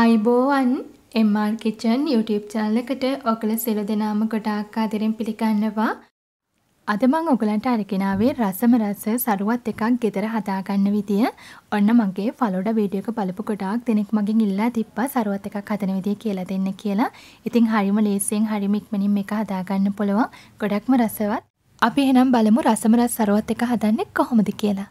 අයිබෝවන් MR Kitchen YouTube channel එකට ඔකල සියලු දෙනාම ගොඩාක් ආදරෙන් පිළිගන්නවා. අද මම ඔයගලන්ට අරගෙනාවේ රසම රස සරුවත් එකක් ගෙදර හදාගන්න විදිය. ඔන්න මගේ ෆලෝඩ වීඩියෝ එක බලපු ගොඩාක් දෙනෙක් මගෙන් ඉල්ලා තිබ්බා සරුවත් එකක් හදන විදිය කියලා දෙන්න කියලා. ඉතින් හරිම ලේසියෙන් හරිම ඉක්මනින් මේක හදාගන්න පුළුවන්. ගොඩක්ම රසවත්. අපි එහෙනම් බලමු රසම රස සරුවත් එක හදන්නේ කොහොමද කියලා.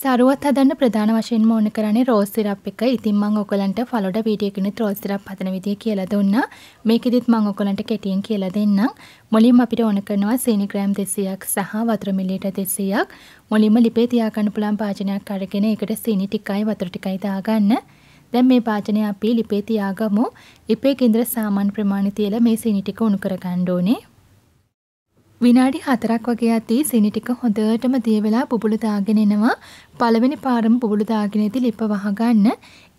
සරුවත් හදන්න ප්‍රධාන වශයෙන්ම ඕන කරන්නේ රෝස් සිරප් එක. ඉතින් මම ඔයගලන්ට ෆලොඩ වීඩියෝ එකකිනුත් රෝස් සිරප් හදන විදිය කියලා දුන්නා. මේකෙදිත් මම ඔයගලන්ට කෙටියෙන් කියලා දෙන්නම්. මුලින්ම අපිට ඕන කරනවා සීනි ග්‍රෑම් 200ක් සහ වතුර මිලිලීටර් 200ක්. මුලින්ම ලිපේ තියාගන්න පුළුවන් භාජනයක් අරගෙන ඒකට සීනි ටිකයි වතුර ටිකයි දාගන්න. දැන් මේ භාජනය අපි ලිපේ තියාගමු. ලිපේ කේන්දර සාමාන්‍ය ප්‍රමාණය තියලා මේ සීනි ටික උණු කරගන්න ඕනේ. විනාඩි 4ක් වගේ ඇති සීනි ටික හොඳටම දිය වෙලා බුබුලු දාගෙන එනවා. පළවෙනි පාරම බුබුලු දාගෙන ඉති ලිප වහගන්න.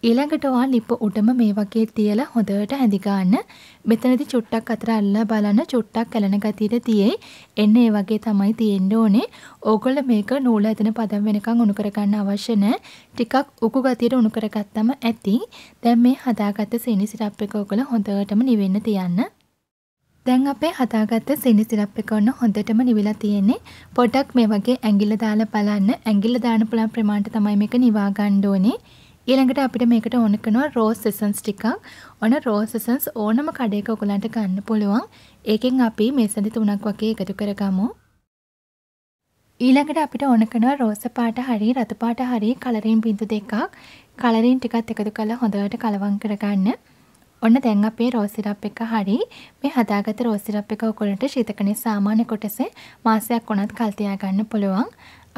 ඊළඟට ඔයා ලිප උඩම මේ වගේ තියලා හොඳට ඇඳි ගන්න. මෙතනදි චුට්ටක් අතර අල්ලලා බලන්න චුට්ටක් කලන ගතියට තියෙයි. එන්න ඒ වගේ තමයි තියෙන්න ඕනේ. ඕගොල්ලෝ මේක නූල ඇදෙන පදම් වෙනකන් උණු කරගන්න අවශ්‍ය නැහැ. ටිකක් උකු ගතියට උණු කරගත්තම ඇති. දැන් මේ හදාගත්ත සීනි සිරප් එක ඕගොල්ලෝ හොඳටම නිවෙන්න තියන්න. දැන් අපේ හදාගත්ත සීනි සිරප් එක ඔන්න හොඳටම නිවිලා තියෙන්නේ. පොඩක් මේ වගේ ඇඟිල්ල දාලා බලන්න. ඇඟිල්ල දාන පුළුවන් ප්‍රමාණයට තමයි මේක නිවා ගන්න ඕනේ. ඊළඟට අපිට මේකට ඕන කරනවා රෝස් එසන්ස් ටිකක්. ඔන රෝස් එසන්ස් ඕනම කඩේක ඔයගලන්ට ගන්න පුළුවන්. ඒකෙන් අපි මේ සඳි තුනක් වගේ එකතු කරගමු. ඊළඟට අපිට ඕන කරනවා රෝස පාට හරි රතු පාට හරි කලරින් බින්දු දෙකක්. කලරින් ටිකක් එකතු කරලා හොඳට කලවම් කරගන්න. ඔන්න දැන් අපේ රෝස් සිරප් එක හරි මේ හදාගත්ත රෝස් සිරප් එක ඔයගොල්ලන්ට ශීතකනේ සාමාන්‍ය කොටසේ මාසයක් වුණත් කල් තියාගන්න පුළුවන්.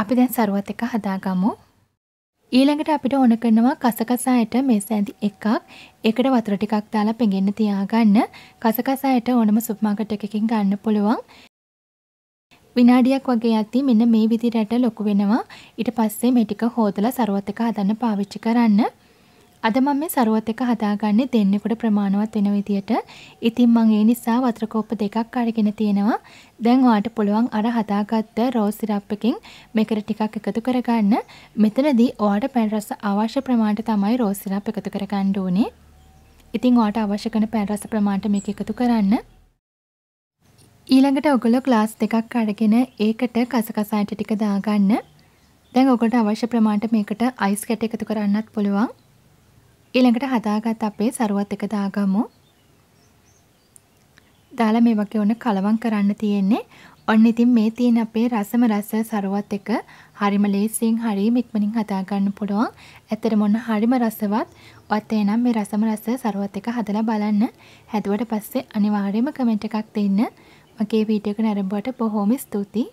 අපි දැන් සරුවත් එක හදාගමු. ඊළඟට අපිට ඕන කරනවා කසකසායට මේ සැඳි එකක් ඒකට වතුර ටිකක් දාලා පෙඟෙන්න තියාගන්න. කසකසායට ඕනම සුපර් මාකට් එකකින් ගන්න පුළුවන්. විනාඩියක් වගේ යද්දී මෙන්න මේ විදිහට ලොකු වෙනවා. ඊට පස්සේ මේ ටික හොදලා සරුවත් එක හදන්න පාවිච්චි කරන්න. අද මම මේ සරුවත් එක හදාගන්නේ දෙන්නෙකුට ප්‍රමාණවත් වෙන විදියට. ඉතින් මම ඒ නිසා වතුර කෝප්ප දෙකක් අරගෙන තියෙනවා. දැන් ඔයාට පුළුවන් අර හදාගත්ත රෝස් සිරප් එකෙන් මේකට ටිකක් එකතු කරගන්න. මෙතනදී ඔයාට පැන් රස අවශ්‍ය ප්‍රමාණයට තමයි රෝස් සිරප් එකතු කරගන්න ඕනේ. ඉතින් ඔයාට අවශ්‍ය කරන පැන් රස ප්‍රමාණයට මේක එකතු කරන්න. ඊළඟට ඔගොල්ලෝ ග්ලාස් දෙකක් අරගෙන ඒකට කසකසායට ටික දාගන්න. දැන් ඔකට අවශ්‍ය ප්‍රමාණයට මේකට අයිස් කැට එකතු කරන්නත් පුළුවන්. ඊළඟට හදාගත් අපේ සරුවත් එක දාගමු. දාලා මේ වගේ ඔන්න කලවම් කරන්න තියෙන්නේ. ඔන්න ඉතින් මේ තියෙන අපේ රසම රස සරුවත් එක හරිම ලේසියෙන් හරිම ඉක්මනින් හදා ගන්න පුළුවන්. ඇත්තටම ඔන්න හරිම රසවත්. ඔත් එහෙනම් මේ රසම රස සරුවත් එක හදලා බලන්න. හැදුවට පස්සේ අනිවාර්යයෙන්ම කමෙන්ට් එකක් දෙන්න. මගේ වීඩියෝ එක නරඹුවට බොහොම ස්තුතියි.